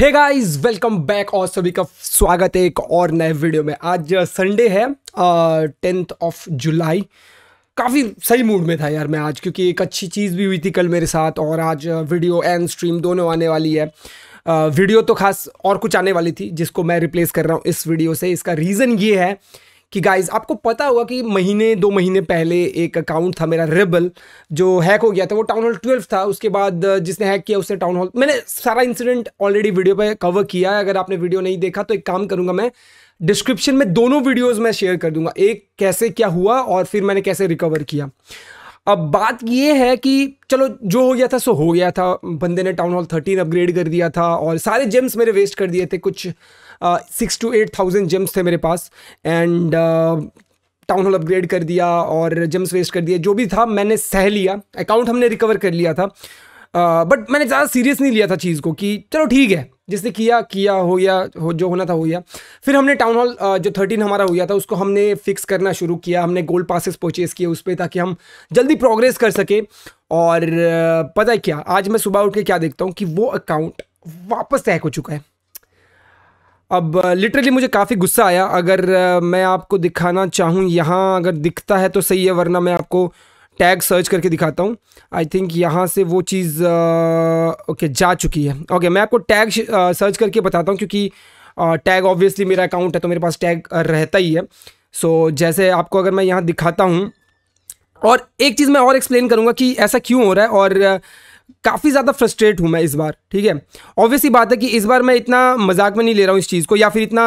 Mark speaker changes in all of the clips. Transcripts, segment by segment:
Speaker 1: hey guys welcome back और सभी का स्वागत है एक और नए वीडियो में आज संडे uh, है टेंथ ऑफ जुलाई काफ़ी सही मूड में था यार मैं आज क्योंकि एक अच्छी चीज़ भी हुई थी कल मेरे साथ और आज वीडियो एंड स्ट्रीम दोनों आने वाली है वीडियो uh, तो खास और कुछ आने वाली थी जिसको मैं रिप्लेस कर रहा हूँ इस वीडियो से इसका रीज़न ये है कि गाइज आपको पता होगा कि महीने दो महीने पहले एक अकाउंट था मेरा रेबल जो हैक हो गया था वो टाउन हॉल ट्वेल्व था उसके बाद जिसने हैक किया उसने टाउन हॉल मैंने सारा इंसिडेंट ऑलरेडी वीडियो पर कवर किया है अगर आपने वीडियो नहीं देखा तो एक काम करूंगा मैं डिस्क्रिप्शन में दोनों वीडियोस मैं शेयर कर दूंगा एक कैसे क्या हुआ और फिर मैंने कैसे रिकवर किया अब बात ये है कि चलो जो हो गया था सो हो गया था बंदे ने टाउन हॉल थर्टीन अपग्रेड कर दिया था और सारे जेम्स मेरे वेस्ट कर दिए थे कुछ six two eight thousand gems थे मेरे पास एंड टाउन हॉल अपग्रेड कर दिया और जेम्स वेस्ट कर दिया जो भी था मैंने सह लिया अकाउंट हमने रिकवर कर लिया था बट uh, मैंने ज़्यादा सीरियस नहीं लिया था चीज़ को कि चलो ठीक है जिसने किया किया हो गया हो जो होना था हो गया फिर हमने टाउन हॉल uh, जो थर्टीन हमारा हो गया था उसको हमने फिक्स करना शुरू किया हमने गोल्ड पासिस परचेज़ किए उस पर ताकि हम जल्दी प्रोग्रेस कर सकें और uh, पता है क्या आज मैं सुबह उठ के क्या देखता हूँ कि वो अकाउंट वापस तैक हो चुका है अब लिटरली मुझे काफ़ी गुस्सा आया अगर मैं आपको दिखाना चाहूँ यहाँ अगर दिखता है तो सही है वरना मैं आपको टैग सर्च करके दिखाता हूँ आई थिंक यहाँ से वो चीज़ ओके जा चुकी है ओके मैं आपको टैग सर्च करके बताता हूँ क्योंकि टैग ऑब्वियसली मेरा अकाउंट है तो मेरे पास टैग रहता ही है सो so, जैसे आपको अगर मैं यहाँ दिखाता हूँ और एक चीज़ मैं और एक्सप्लेन करूँगा कि ऐसा क्यों हो रहा है और काफ़ी ज़्यादा फ्रस्ट्रेट हूँ मैं इस बार ठीक है ऑब्वियसली बात है कि इस बार मैं इतना मजाक में नहीं ले रहा हूँ इस चीज़ को या फिर इतना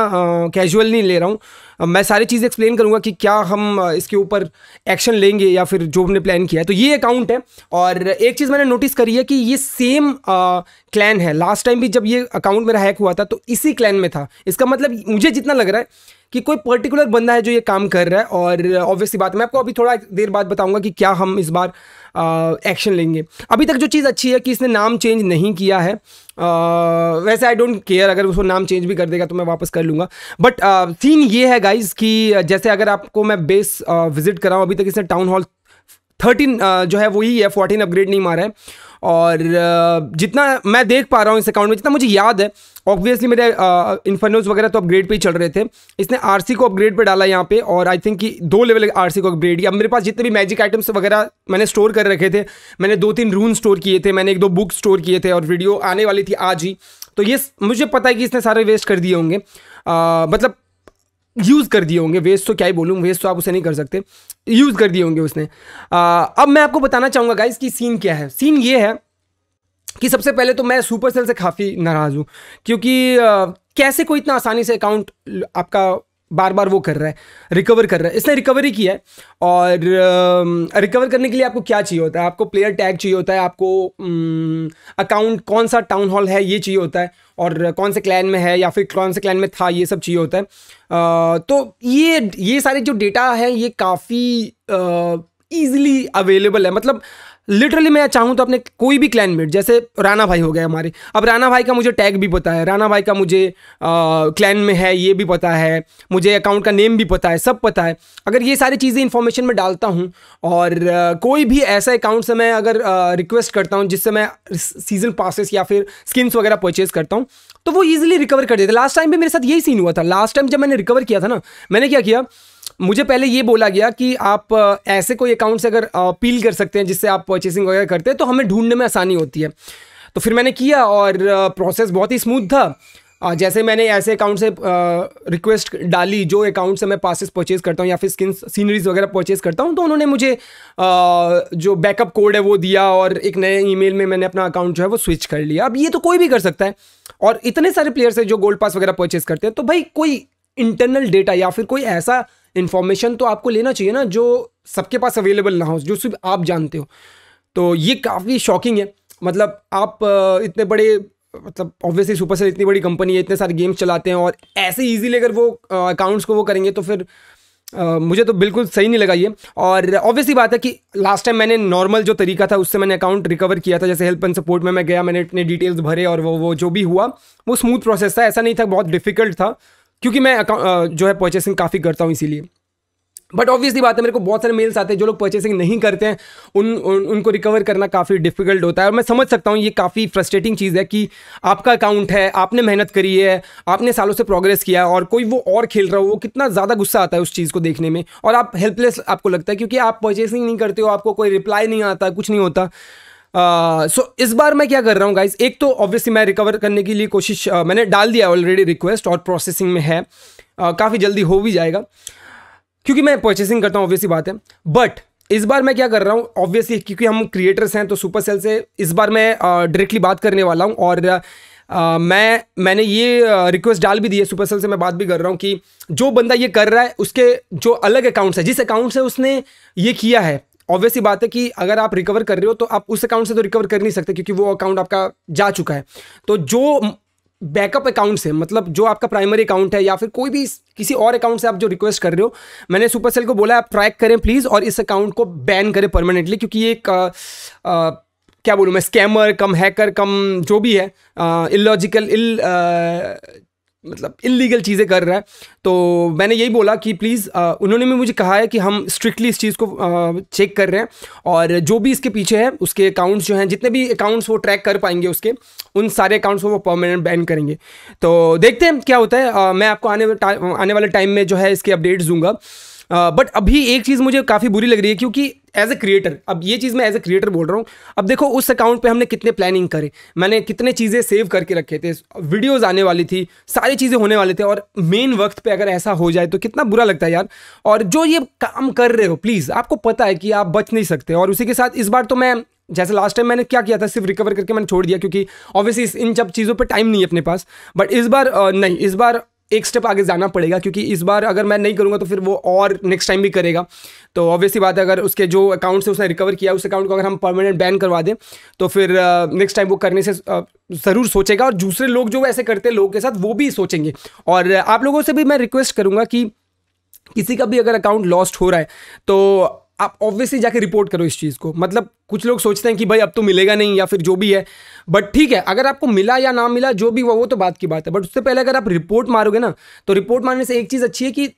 Speaker 1: कैजुअल नहीं ले रहा हूँ मैं सारी चीज़ एक्सप्लेन करूँगा कि क्या हम इसके ऊपर एक्शन लेंगे या फिर जो हमने प्लान किया है तो ये अकाउंट है और एक चीज़ मैंने नोटिस करी है कि ये सेम क्लैन है लास्ट टाइम भी जब ये अकाउंट मेरा हैक हुआ था तो इसी क्लैन में था इसका मतलब मुझे जितना लग रहा है कि कोई पर्टिकुलर बंदा है जो ये काम कर रहा है और ऑब्वियसली बात मैं आपको अभी थोड़ा देर बाद बताऊंगा कि क्या हम इस बार एक्शन लेंगे अभी तक जो चीज़ अच्छी है कि इसने नाम चेंज नहीं किया है आ, वैसे आई डोंट केयर अगर उसको नाम चेंज भी कर देगा तो मैं वापस कर लूँगा बट सीन ये है गाइज कि जैसे अगर आपको मैं बेस विजिट कराऊँ अभी तक इसने टाउन हॉल थर्टीन जो है वही है फोर्टीन अपग्रेड नहीं मारा है और जितना मैं देख पा रहा हूँ इस अकाउंट में जितना मुझे याद है ऑब्वियसली मेरे इन्फर्नोज वगैरह तो अपग्रेड पे ही चल रहे थे इसने आरसी को अपग्रेड पे डाला यहाँ पे और आई थिंक कि दो लेवल आरसी को अपग्रेड किया अब मेरे पास जितने भी मैजिक आइटम्स वगैरह मैंने स्टोर कर रखे थे मैंने दो तीन रून स्टोर किए थे मैंने एक दो बुक स्टोर किए थे और वीडियो आने वाली थी आज ही तो ये मुझे पता है कि इसने सारे वेस्ट कर दिए होंगे मतलब यूज़ कर दिए होंगे वेस्ट तो क्या ही बोलूँ वेस्ट तो आप उसे नहीं कर सकते यूज़ कर दिए होंगे उसने आ, अब मैं आपको बताना चाहूँगा गाइज कि सीन क्या है सीन ये है कि सबसे पहले तो मैं सुपर सेल से काफ़ी नाराज़ हूँ क्योंकि आ, कैसे कोई इतना आसानी से अकाउंट आपका बार बार वो कर रहा है रिकवर कर रहा है इसने रिकवरी किया है और रिकवर करने के लिए आपको क्या चाहिए होता है आपको प्लेयर टैग चाहिए होता है आपको अकाउंट कौन सा टाउन हॉल है ये चाहिए होता है और कौन से क्लैन में है या फिर कौन से क्लैन में था ये सब चाहिए होता है आ, तो ये ये सारे जो डेटा है ये काफ़ी ईजिली अवेलेबल है मतलब लिटरली मैं चाहूँ तो अपने कोई भी क्लैनमेट जैसे राना भाई हो गए हमारे अब राना भाई का मुझे टैग भी पता है राना भाई का मुझे क्लाइन में है ये भी पता है मुझे अकाउंट का नेम भी पता है सब पता है अगर ये सारी चीज़ें इन्फॉर्मेशन में डालता हूँ और आ, कोई भी ऐसा अकाउंट से मैं अगर रिक्वेस्ट करता हूँ जिससे मैं सीज़न पासिस या फिर स्किन्स वगैरह परचेज करता हूँ तो वो ईजिली रिकवर कर देते लास्ट टाइम भी मेरे साथ यही सीन हुआ था लास्ट टाइम जब मैंने रिकवर किया था ना मैंने क्या किया मुझे पहले ये बोला गया कि आप ऐसे कोई अकाउंट से अगर अपील कर सकते हैं जिससे आप परचेसिंग वगैरह करते हैं तो हमें ढूंढने में आसानी होती है तो फिर मैंने किया और प्रोसेस बहुत ही स्मूथ था जैसे मैंने ऐसे अकाउंट से रिक्वेस्ट डाली जो अकाउंट से मैं पासिस परचेज करता हूँ या फिर स्किन सीनरीज वगैरह परचेज करता हूँ तो उन्होंने मुझे जो बैकअप कोड है वो दिया और एक नए ईमेल में मैंने अपना अकाउंट जो है वो स्विच कर लिया अब ये तो कोई भी कर सकता है और इतने सारे प्लेयर्स हैं जो गोल्ड पास वगैरह परचेज करते हैं तो भाई कोई इंटरनल डेटा या फिर कोई ऐसा इन्फॉर्मेशन तो आपको लेना चाहिए ना जो सबके पास अवेलेबल ना हो जो सिर्फ आप जानते हो तो ये काफ़ी शॉकिंग है मतलब आप इतने बड़े मतलब ऑब्वियसली सुपरसेल इतनी बड़ी कंपनी है इतने सारे गेम्स चलाते हैं और ऐसे ईजीली अगर वो अकाउंट्स को वो करेंगे तो फिर Uh, मुझे तो बिल्कुल सही नहीं लगा ये और ऑब्वियसली बात है कि लास्ट टाइम मैंने नॉर्मल जो तरीका था उससे मैंने अकाउंट रिकवर किया था जैसे हेल्प एंड सपोर्ट में मैं गया मैंने अपने डिटेल्स भरे और वो वो जो भी हुआ वो स्मूथ प्रोसेस था ऐसा नहीं था बहुत डिफिकल्ट था क्योंकि मैं जो है परचेसिंग काफ़ी करता हूँ इसीलिए बट ऑब्वियसली बात है मेरे को बहुत सारे मेल्स आते हैं जो लोग परचेसिंग नहीं करते हैं उन, उन उनको रिकवर करना काफ़ी डिफिकल्ट होता है और मैं समझ सकता हूँ ये काफ़ी फ्रस्ट्रेटिंग चीज़ है कि आपका अकाउंट है आपने मेहनत करी है आपने सालों से प्रोग्रेस किया है और कोई वो और खेल रहा हो वो कितना ज़्यादा गुस्सा आता है उस चीज़ को देखने में और आप हेल्पलेस आपको लगता है क्योंकि आप परचेसिंग नहीं करते हो आपको कोई रिप्लाई नहीं आता कुछ नहीं होता सो uh, so, इस बार मैं क्या कर रहा हूँ गाइज एक तो ऑब्वियसली मैं रिकवर करने के लिए कोशिश uh, मैंने डाल दिया ऑलरेडी रिक्वेस्ट और प्रोसेसिंग में है uh, काफ़ी जल्दी हो भी जाएगा क्योंकि मैं परचेसिंग करता हूँ ऑब्वियसली बात है बट इस बार मैं क्या कर रहा हूँ ऑब्वियसली क्योंकि हम क्रिएटर्स हैं तो सुपर सेल से इस बार मैं डायरेक्टली uh, बात करने वाला हूँ और uh, Uh, मैं मैंने ये रिक्वेस्ट डाल भी दी है सुपरसेल से मैं बात भी कर रहा हूँ कि जो बंदा ये कर रहा है उसके जो अलग अकाउंट्स है जिस अकाउंट से उसने ये किया है ऑब्वियसली बात है कि अगर आप रिकवर कर रहे हो तो आप उस अकाउंट से तो रिकवर कर नहीं सकते क्योंकि वो अकाउंट आपका जा चुका है तो जो बैकअप अकाउंट से मतलब जो आपका प्राइमरी अकाउंट है या फिर कोई भी किसी और अकाउंट से आप जो रिक्वेस्ट कर रहे हो मैंने सुपर सेल को बोला आप ट्रैक करें प्लीज़ और इस अकाउंट को बैन करें परमानेंटली क्योंकि ये एक क्या बोलूँ मैं स्कैमर कम हैकर कम जो भी है इलॉजिकल इल मतलब इलीगल चीज़ें कर रहा है तो मैंने यही बोला कि प्लीज़ उन्होंने भी मुझे कहा है कि हम स्ट्रिक्टली इस चीज़ को आ, चेक कर रहे हैं और जो भी इसके पीछे है उसके अकाउंट्स जो हैं जितने भी अकाउंट्स वो ट्रैक कर पाएंगे उसके उन सारे अकाउंट्स को वो परमानेंट बैन करेंगे तो देखते हैं क्या होता है आ, मैं आपको आने आने वाले टाइम में जो है इसके अपडेट्स दूंगा बट अभी एक चीज़ मुझे काफ़ी बुरी लग रही है क्योंकि एज ए क्रिएटर अब ये चीज़ मैं एज ए क्रिएटर बोल रहा हूँ अब देखो उस अकाउंट पे हमने कितने प्लानिंग करे मैंने कितने चीज़ें सेव करके रखे थे वीडियोज़ आने वाली थी सारी चीज़ें होने वाले थे और मेन वक्त पे अगर ऐसा हो जाए तो कितना बुरा लगता है यार और जो ये काम कर रहे हो प्लीज़ आपको पता है कि आप बच नहीं सकते और उसी के साथ इस बार तो मैं जैसे लास्ट टाइम मैंने क्या किया था सिर्फ रिकवर करके मैंने छोड़ दिया क्योंकि ऑब्वियसली इन सब चीज़ों पे टाइम नहीं है अपने पास बट इस बार नहीं इस बार एक स्टेप आगे जाना पड़ेगा क्योंकि इस बार अगर मैं नहीं करूँगा तो फिर वो और नेक्स्ट टाइम भी करेगा तो ऑब्वियसली बात है अगर उसके जो अकाउंट से उसने रिकवर किया उस अकाउंट को अगर हम परमानेंट बैन करवा दें तो फिर नेक्स्ट टाइम वो करने से ज़रूर सोचेगा और दूसरे लोग जो ऐसे करते हैं लोगों के साथ वो भी सोचेंगे और आप लोगों से भी मैं रिक्वेस्ट करूँगा कि किसी का भी अगर अकाउंट लॉस्ट हो रहा है तो आप ऑब्वियसली जाके रिपोर्ट करो इस चीज़ को मतलब कुछ लोग सोचते हैं कि भाई अब तो मिलेगा नहीं या फिर जो भी है बट ठीक है अगर आपको मिला या ना मिला जो भी हुआ वो तो बात की बात है बट उससे पहले अगर आप रिपोर्ट मारोगे ना तो रिपोर्ट मारने से एक चीज़ अच्छी है कि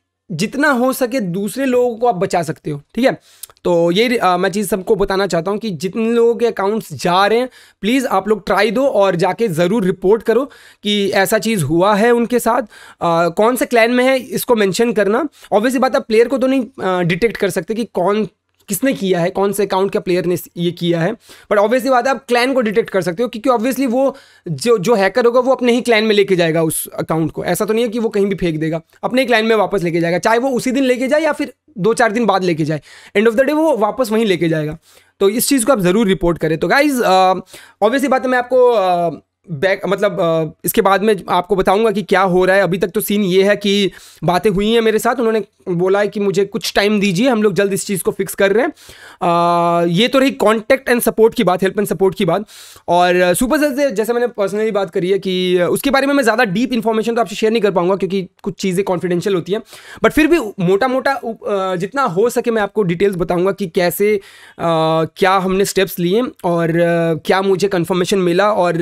Speaker 1: जितना हो सके दूसरे लोगों को आप बचा सकते हो ठीक है तो ये आ, मैं चीज़ सबको बताना चाहता हूँ कि जितने लोगों के अकाउंट्स जा रहे हैं प्लीज़ आप लोग ट्राई दो और जाके ज़रूर रिपोर्ट करो कि ऐसा चीज़ हुआ है उनके साथ आ, कौन से क्लैन में है इसको मेंशन करना ऑब्वियसली बात आप प्लेयर को तो नहीं डिटेक्ट कर सकते कि कौन किसने किया है कौन से अकाउंट के प्लेयर ने ये किया है बट ऑब्वियसली बात है आप क्लैन को डिटेक्ट कर सकते हो क्योंकि ऑब्वियसली वो जो जो हैकर होगा वो अपने ही क्लैन में लेके जाएगा उस अकाउंट को ऐसा तो नहीं है कि वो कहीं भी फेंक देगा अपने ही क्लैन में वापस लेके जाएगा चाहे वो उसी दिन लेके जाए या फिर दो चार दिन बाद लेके जाए एंड ऑफ द डे वो वापस वहीं लेके जाएगा तो इस चीज़ को आप ज़रूर रिपोर्ट करें तो गाइज ऑब्वियसली बात है मैं आपको बैक मतलब इसके बाद में आपको बताऊंगा कि क्या हो रहा है अभी तक तो सीन ये है कि बातें हुई हैं मेरे साथ उन्होंने बोला है कि मुझे कुछ टाइम दीजिए हम लोग जल्द इस चीज़ को फिक्स कर रहे हैं आ, ये तो रही कांटेक्ट एंड सपोर्ट की बात हेल्प एंड सपोर्ट की बात और सुपर सेल से जैसे मैंने पर्सनली बात करी है कि उसके बारे में मैं ज़्यादा डीप इन्फॉर्मेशन तो आपसे शेयर नहीं कर पाऊंगा क्योंकि कुछ चीज़ें कॉन्फिडेंशियल होती हैं बट फिर भी मोटा मोटा जितना हो सके मैं आपको डिटेल्स बताऊँगा कि कैसे क्या हमने स्टेप्स लिए और क्या मुझे कन्फर्मेशन मिला और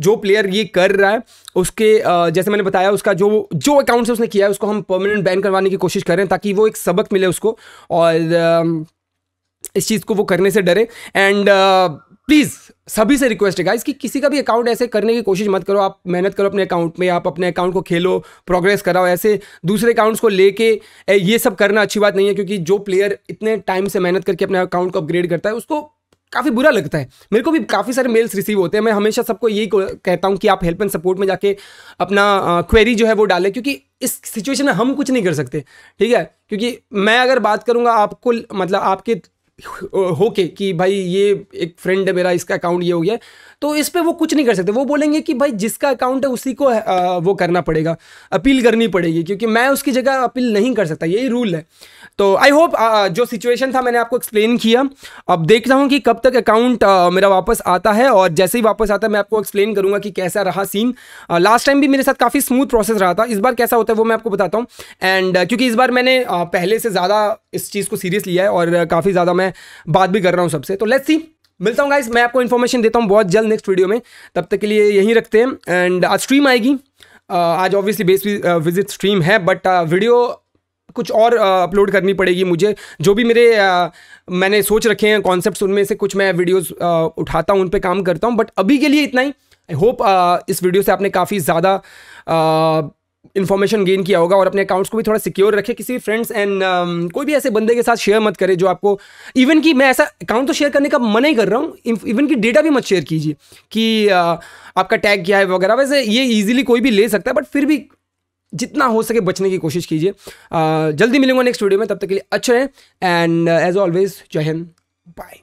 Speaker 1: जो प्लेयर ये कर रहा है उसके जैसे मैंने बताया उसका जो जो अकाउंट से उसने किया है उसको हम परमानेंट बैन करवाने की कोशिश कर रहे हैं ताकि वो एक सबक मिले उसको और इस चीज़ को वो करने से डरे एंड प्लीज़ सभी से रिक्वेस्ट है गाइस कि किसी का भी अकाउंट ऐसे करने की कोशिश मत करो आप मेहनत करो अपने अकाउंट में आप अपने अकाउंट को खेलो प्रोग्रेस कराओ ऐसे दूसरे अकाउंट्स को लेके ये सब करना अच्छी बात नहीं है क्योंकि जो प्लेयर इतने टाइम से मेहनत करके अपने अकाउंट को अपग्रेड करता है उसको काफ़ी बुरा लगता है मेरे को भी काफ़ी सारे मेल्स रिसीव होते हैं मैं हमेशा सबको यही कहता हूँ कि आप हेल्प एंड सपोर्ट में जाके अपना क्वेरी जो है वो डालें क्योंकि इस सिचुएशन में हम कुछ नहीं कर सकते ठीक है क्योंकि मैं अगर बात करूँगा आपको मतलब आपके होके कि भाई ये एक फ्रेंड है मेरा इसका अकाउंट ये हो गया तो इस पर वो कुछ नहीं कर सकते वो बोलेंगे कि भाई जिसका अकाउंट है उसी को वो करना पड़ेगा अपील करनी पड़ेगी क्योंकि मैं उसकी जगह अपील नहीं कर सकता यही रूल है तो आई होप जो सिचुएशन था मैंने आपको एक्सप्लेन किया अब देखता हूँ कि कब तक अकाउंट मेरा वापस आता है और जैसे ही वापस आता है मैं आपको एक्सप्लेन करूँगा कि कैसा रहा सीन लास्ट टाइम भी मेरे साथ काफ़ी स्मूथ प्रोसेस रहा था इस बार कैसा होता है वो मैं आपको बताता हूँ एंड क्योंकि इस बार मैंने पहले से ज़्यादा इस चीज़ को सीरियस लिया है और काफ़ी ज़्यादा मैं बात भी कर रहा हूँ सबसे तो लेट्स सी मिलता हूँ गाइस मैं आपको इन्फॉर्मेशन देता हूँ बहुत जल्द नेक्स्ट वीडियो में तब तक के लिए यहीं रखते हैं एंड आज स्ट्रीम आएगी आज ऑब्वियसली बेस विजिट स्ट्रीम है बट वीडियो कुछ और अपलोड करनी पड़ेगी मुझे जो भी मेरे आ, मैंने सोच रखे हैं कॉन्सेप्ट उनमें से कुछ मैं वीडियोज़ उठाता हूँ उन पर काम करता हूँ बट अभी के लिए इतना ही आई होप इस वीडियो से आपने काफ़ी ज़्यादा इन्फॉर्मेशन गेन किया होगा और अपने अकाउंट्स को भी थोड़ा सिक्योर रखें किसी भी फ्रेंड्स एंड um, कोई भी ऐसे बंदे के साथ शेयर मत करें जो आपको इवन कि मैं ऐसा अकाउंट तो शेयर करने का मन ही कर रहा हूँ इवन कि डेटा भी मत शेयर कीजिए कि uh, आपका टैग क्या है वगैरह वैसे ये ईजिली कोई भी ले सकता है बट फिर भी जितना हो सके बचने की कोशिश कीजिए uh, जल्दी मिलूंगा नेक्स्ट वीडियो में तब तक के लिए अच्छे है एंड एज ऑलवेज जय हिंद बाय